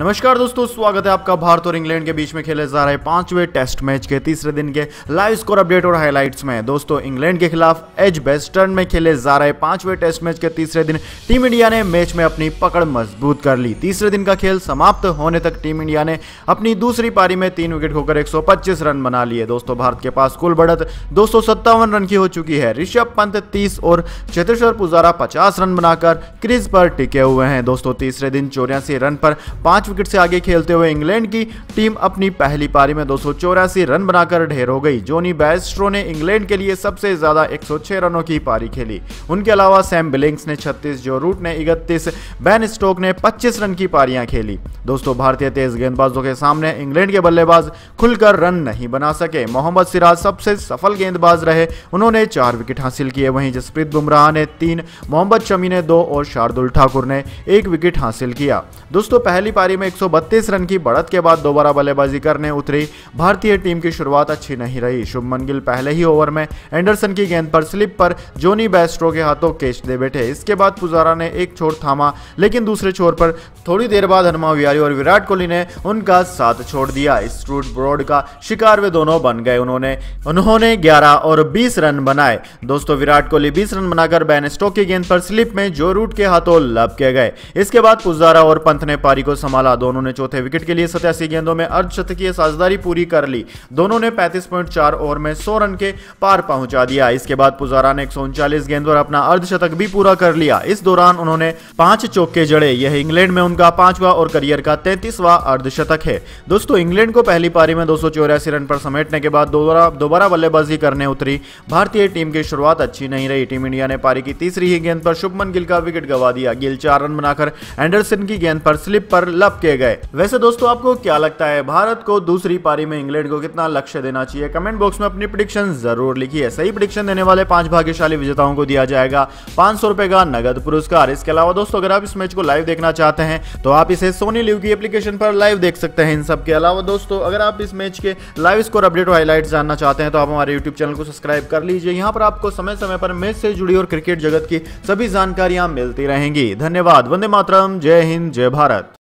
नमस्कार दोस्तों स्वागत है आपका भारत और इंग्लैंड के बीच में खेले जा रहे पांचवें टेस्ट मैच के तीसरे दिन के लाइव स्कोर अपडेट और हाइलाइट्स में दोस्तों इंग्लैंड के खिलाफ एज बेस्टर्न में खेले जा रहे पांचवें टेस्ट मैच के तीसरे दिन टीम इंडिया ने मैच में अपनी पकड़ मजबूत कर ली तीसरे दिन का खेल समाप्त होने तक टीम इंडिया ने अपनी दूसरी पारी में तीन विकेट खोकर एक रन बना लिए दोस्तों भारत के पास कुल बढ़त दो रन की हो चुकी है ऋषभ पंत तीस और चेतेश्वर पुजारा पचास रन बनाकर क्रीज पर टिके हुए हैं दोस्तों तीसरे दिन चौरासी रन पर पांच विकेट से आगे खेलते हुए इंग्लैंड की टीम अपनी पहली पारी में दो रन बनाकर ढेर हो गई जोनी बैस्ट्रो ने इंग्लैंड के लिए सबसे ज्यादा 106 रनों की पारी खेली उनके अलावा सैम बिलिंग्स ने 36, जो रूट ने इकतीस बैन स्टोक ने 25 रन की पारियां खेली दोस्तों भारतीय तेज गेंदबाजों के सामने इंग्लैंड के बल्लेबाज खुलकर रन नहीं बना सके मोहम्मद सिराज सबसे सफल गेंदबाज रहे उन्होंने चार विकेट हासिल किए वहीं जसप्रीत बुमराह ने तीन मोहम्मद शमी ने दो और शार्दुल ठाकुर ने एक विकेट हासिल किया दोस्तों पहली पारी पारी में 132 रन की बढ़त के बाद दोबारा बल्लेबाजी करने उतरी भारतीय टीम की शुरुआत अच्छी नहीं रही शुभमन गिल पहले ही ओवर में एंडरसन की गेंद पर स्लिप पर जोनी बेस्ट्रो के हाथों कैच दे बैठे इसके बाद पुजारा ने एक छोर थामा लेकिन दूसरे छोर पर थोड़ी देर बाद हनुमा विहारी और विराट कोहली ने उनका साथ छोड़ दिया इस रूट ब्रॉड का शिकार वे दोनों बन गए उन्होंने उन्होंने ग्यारह और बीस रन बनाए दोस्तों विराट कोहली बीस रन बनाकर बैन स्टोक की गेंद पर स्लिप में जो रूट के हाथों लब के गए इसके बाद पुजारा और पंथ ने पारी को समा संभाला दोनों ने चौथे विकेट के लिए सतासी गेंदों में अर्धशतकीय साझेदारी पूरी कर ली दोनों ने 35.4 ओवर में 100 रन के पार पहुंचा दिया इसके बाद पुजारा ने एक गेंदों पर अपना अर्धशतक भी पूरा कर लिया इस दौरान उन्होंने पांच चौके जड़े यह इंग्लैंड में उनका पांचवा और करियर का तैतीसवा अर्धशतक है दोस्तों इंग्लैंड को पहली पारी में दो रन पर समेटने के बाद दोबारा दोबारा बल्लेबाजी करने उतरी भारतीय टीम की शुरुआत अच्छी नहीं रही टीम इंडिया ने पारी की तीसरी ही गेंद पर शुभमन गिल का विकेट गवा दिया गिल चार रन बनाकर एंडरसन की गेंद पर स्लिप पर लग डेवलप किए गए वैसे दोस्तों आपको क्या लगता है भारत को दूसरी पारी में इंग्लैंड को कितना लक्ष्य देना चाहिए कमेंट बॉक्स में अपनी प्रिडिक्शन जरूर लिखिए सही प्रिडिक्शन देने वाले पांच भाग्यशाली विजेताओं को दिया जाएगा पांच सौ का नगद पुरस्कार इसके अलावा दोस्तों अगर आप इस मैच को लाइव देखना चाहते हैं तो आप इसे सोनी लिव की एप्लीकेशन पर लाइव देख सकते हैं इन सब के अलावा दोस्तों अगर आप इस मैच के लाइव स्कोर अपडेट हाईलाइट जानना चाहते हैं तो आप हमारे यूट्यूब चैनल को सब्सक्राइब कर लीजिए यहाँ पर आपको समय समय पर मैच से जुड़ी और क्रिकेट जगत की सभी जानकारियां मिलती रहेंगी धन्यवाद वंदे मातरम जय हिंद जय भारत